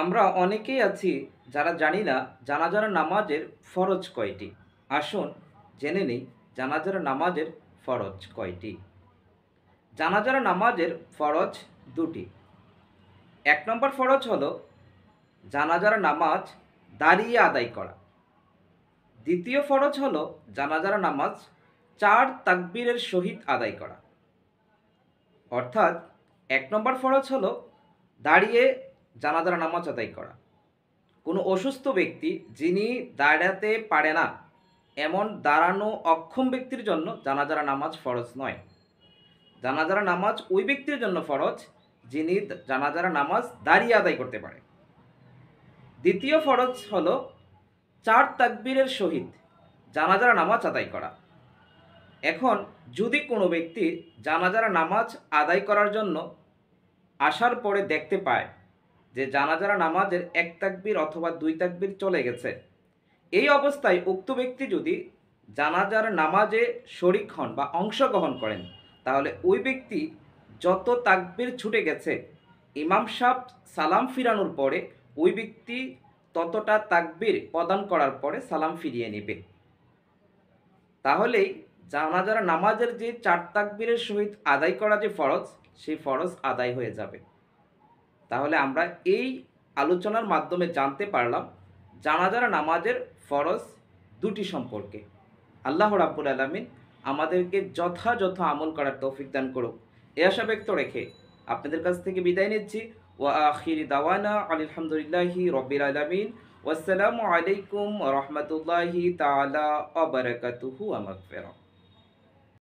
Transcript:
আমরা অনেকেই আছি যারা জানি না জানাজার নামাজের ফরজ কয়টি আসুন জেনে নিই জানাজার নামাজের ফরজ কয়টি জানাজার নামাজের ফরজ দুটি এক নম্বর ফরজ হলো জানাজার নামাজ দাঁড়িয়ে আদায় করা দ্বিতীয় ফরজ হলো জানাজার নামাজ চার তাকবীরের সহিত আদায় করা অর্থাৎ এক নম্বর ফরজ হলো দাঁড়িয়ে জানাজার নামাজ আদায় করা কোনো অসুস্থ ব্যক্তি যিনি দাঁড়াতে পারে না এমন দাঁড়ানো অক্ষম ব্যক্তির জন্য জানাজারা নামাজ ফরজ নয় জানাজারা নামাজ ওই ব্যক্তির জন্য ফরজ যিনি জানাজারা নামাজ দাঁড়িয়ে আদায় করতে পারে দ্বিতীয় ফরজ হল চার তাকবীরের সহিত জানাজারা নামাজ আদায় করা এখন যদি কোনো ব্যক্তি জানাজারা নামাজ আদায় করার জন্য আসার পরে দেখতে পায় যে জানাজার নামাজের এক তাকবির অথবা দুই তাকবির চলে গেছে এই অবস্থায় উক্ত ব্যক্তি যদি জানাজার নামাজে শরিক হন বা অংশগ্রহণ করেন তাহলে ওই ব্যক্তি যত তাকবির ছুটে গেছে ইমাম সাহ সালাম ফিরানোর পরে ওই ব্যক্তি ততটা তাকবির প্রদান করার পরে সালাম ফিরিয়ে নেবে তাহলেই জানাজার নামাজের যে চার তাকবিরের সহিত আদায় করা যে ফরজ সেই ফরজ আদায় হয়ে যাবে তাহলে আমরা এই আলোচনার মাধ্যমে জানতে পারলাম জানাজার নামাজের ফরজ দুটি সম্পর্কে আল্লাহ রাব্বুল আলমিন আমাদেরকে যথাযথ আমল করার তৌফিক দান করুক এ আশা ব্যক্ত রেখে আপনাদের কাছ থেকে বিদায় নিচ্ছি ওয়া আখির দাওয়ানা আলহামদুলিল্লাহি রবির আলমিন ওয়াসালামু আলাইকুম রহমতুল্লাহি তালা অবরাকাতুহু আমাক ফেরম